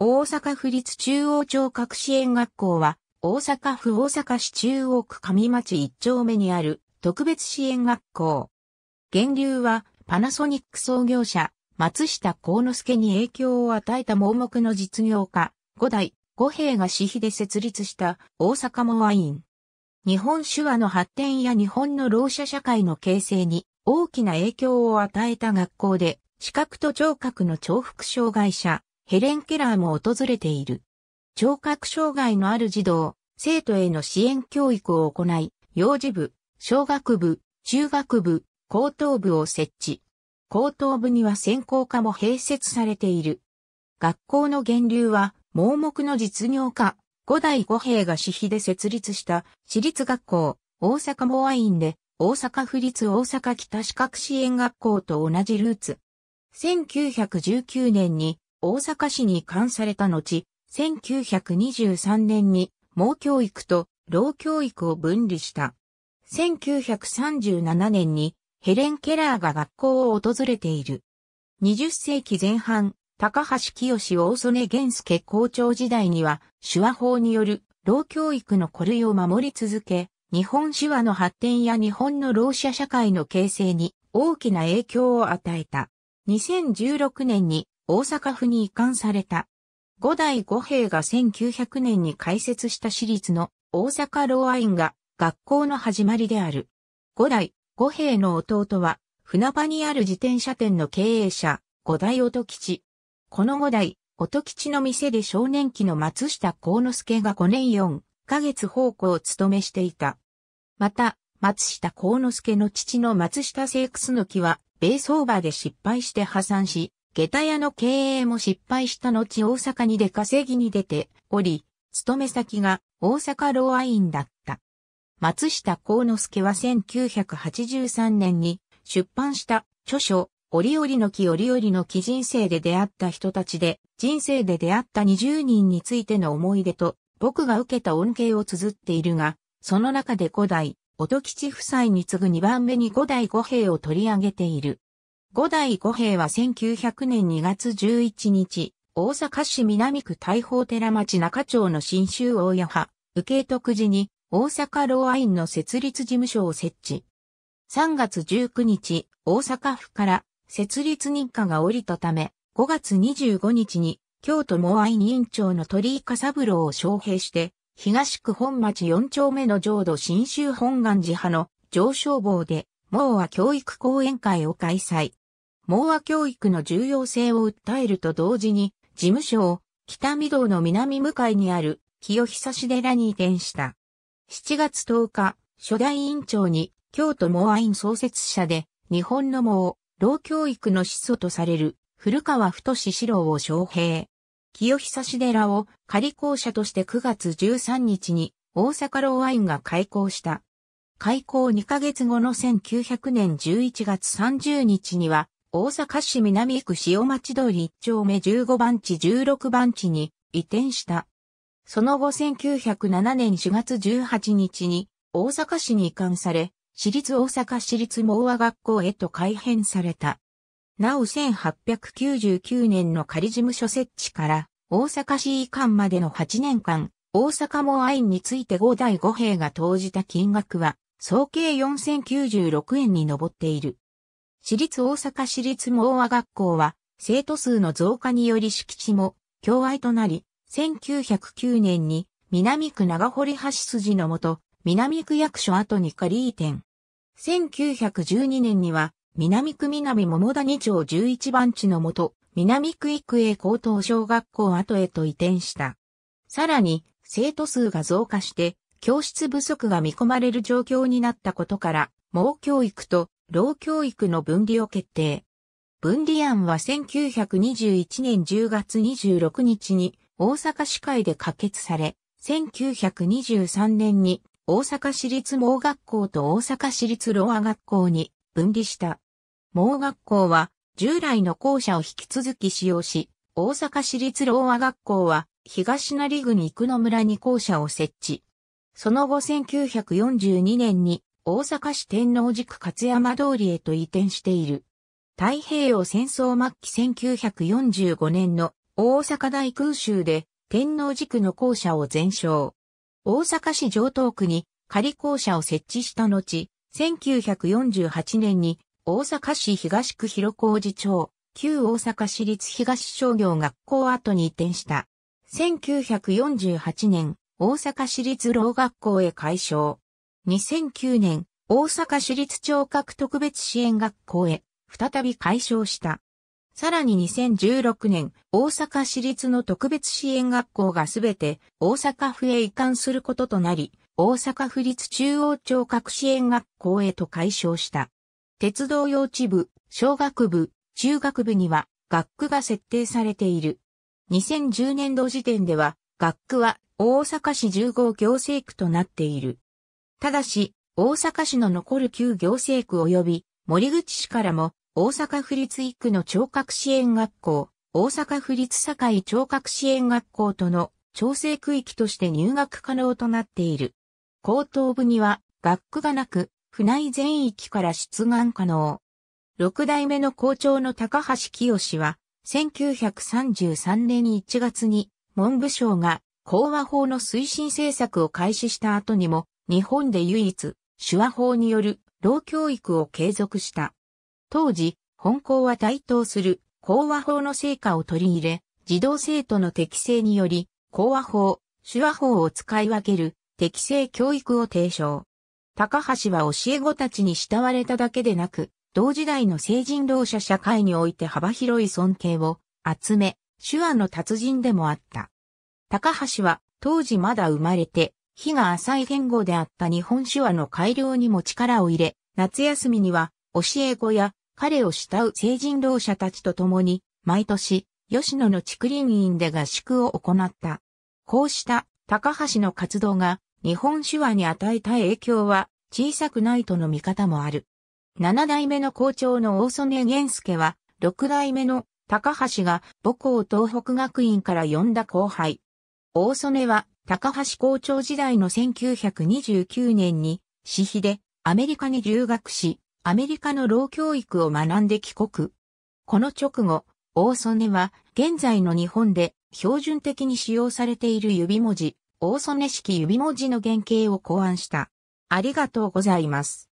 大阪府立中央町各支援学校は、大阪府大阪市中央区上町一丁目にある特別支援学校。源流はパナソニック創業者、松下幸之助に影響を与えた盲目の実業家、五代、五平が私費で設立した大阪モアイン。日本手話の発展や日本の老者社会の形成に大きな影響を与えた学校で、視覚と聴覚の重複障害者、ヘレン・ケラーも訪れている。聴覚障害のある児童、生徒への支援教育を行い、幼児部、小学部、中学部、高等部を設置。高等部には専攻科も併設されている。学校の源流は、盲目の実業家、五代五兵が私費で設立した私立学校、大阪モアインで、大阪府立大阪北資格支援学校と同じルーツ。1919年に大阪市に関された後、1923年に、盲教育と老教育を分離した。1937年にヘレン・ケラーが学校を訪れている。20世紀前半、高橋清大曽根源介校長時代には、手話法による老教育の古類を守り続け、日本手話の発展や日本の老者社会の形成に大きな影響を与えた。2016年に大阪府に移管された。五代五兵が1900年に開設した私立の大阪老愛院が学校の始まりである。五代五兵の弟は船場にある自転車店の経営者、五代音吉。この五代、音吉の店で少年期の松下幸之助が5年4ヶ月奉公を務めしていた。また、松下幸之助の父の松下聖楠木は、米相場で失敗して破産し、下駄屋の経営も失敗した後大阪に出稼ぎに出ており、勤め先が大阪ローアインだった。松下幸之助は1983年に出版した著書、折々の木折々の木人生で出会った人たちで、人生で出会った20人についての思い出と、僕が受けた恩恵を綴っているが、その中で古代、音吉夫妻に次ぐ2番目に古代五兵を取り上げている。五代五平は1900年2月11日、大阪市南区大宝寺町中町の新州大屋派、受け徳寺に大阪老愛院の設立事務所を設置。3月19日、大阪府から設立認可が降りたため、5月25日に京都モア院委員長の鳥居笠三郎を招聘して、東区本町4丁目の浄土新州本願寺派の上昇坊で、モアは教育講演会を開催。盲和教育の重要性を訴えると同時に、事務所を北御堂の南向かいにある清久志寺に移転した。7月10日、初代院長に京都盲和院創設者で日本の盲、老教育の始祖とされる古川太志郎を招聘。清久志寺を仮校舎として9月13日に大阪老和院が開校した。開校2ヶ月後の1900年11月30日には大阪市南区塩町通り1丁目15番地16番地に移転した。その後1907年4月18日に大阪市に移管され、私立大阪市立盲和学校へと改編された。なお1899年の仮事務所設置から大阪市移管までの8年間、大阪盲愛について5代5兵が投じた金額は、総計4096円に上っている。私立大阪市立盲和学校は、生徒数の増加により敷地も、共愛となり、1909年に、南区長堀橋筋のもと、南区役所後に仮移転。1912年には、南区南桃谷町11番地のもと、南区育英高等小学校後へと移転した。さらに、生徒数が増加して、教室不足が見込まれる状況になったことから、盲教育と老教育の分離を決定。分離案は1921年10月26日に大阪市会で可決され、1923年に大阪市立盲学校と大阪市立ロア学校に分離した。盲学校は従来の校舎を引き続き使用し、大阪市立ロア学校は東成郡生野村に校舎を設置。その後1942年に大阪市天王寺区勝山通りへと移転している。太平洋戦争末期1945年の大阪大空襲で天王寺区の校舎を全焼。大阪市上東区に仮校舎を設置した後、1948年に大阪市東区広小路町、旧大阪市立東商業学校跡に移転した。1948年、大阪市立老学校へ改称。2009年、大阪市立聴覚特別支援学校へ、再び解消した。さらに2016年、大阪市立の特別支援学校がすべて大阪府へ移管することとなり、大阪府立中央聴覚支援学校へと解消した。鉄道幼稚部、小学部、中学部には学区が設定されている。2010年度時点では、学区は大阪市15行政区となっている。ただし、大阪市の残る旧行政区及び森口市からも大阪府立一区の聴覚支援学校、大阪府立堺聴覚支援学校との調整区域として入学可能となっている。高等部には学区がなく、府内全域から出願可能。六代目の校長の高橋清は、1933年1月に文部省が講和法の推進政策を開始した後にも、日本で唯一、手話法による老教育を継続した。当時、本校は台頭する講和法の成果を取り入れ、児童生徒の適性により、講和法、手話法を使い分ける適正教育を提唱。高橋は教え子たちに慕われただけでなく、同時代の成人老者社会において幅広い尊敬を集め、手話の達人でもあった。高橋は当時まだ生まれて日が浅い言語であった日本手話の改良にも力を入れ、夏休みには教え子や彼を慕う成人老者たちと共に、毎年、吉野の竹林院で合宿を行った。こうした高橋の活動が日本手話に与えた影響は小さくないとの見方もある。七代目の校長の大曽根源介は、六代目の高橋が母校東北学院から呼んだ後輩。大曽根は高橋校長時代の1929年に、私費でアメリカに留学し、アメリカの老教育を学んで帰国。この直後、大曽根は現在の日本で標準的に使用されている指文字、大曽根式指文字の原型を考案した。ありがとうございます。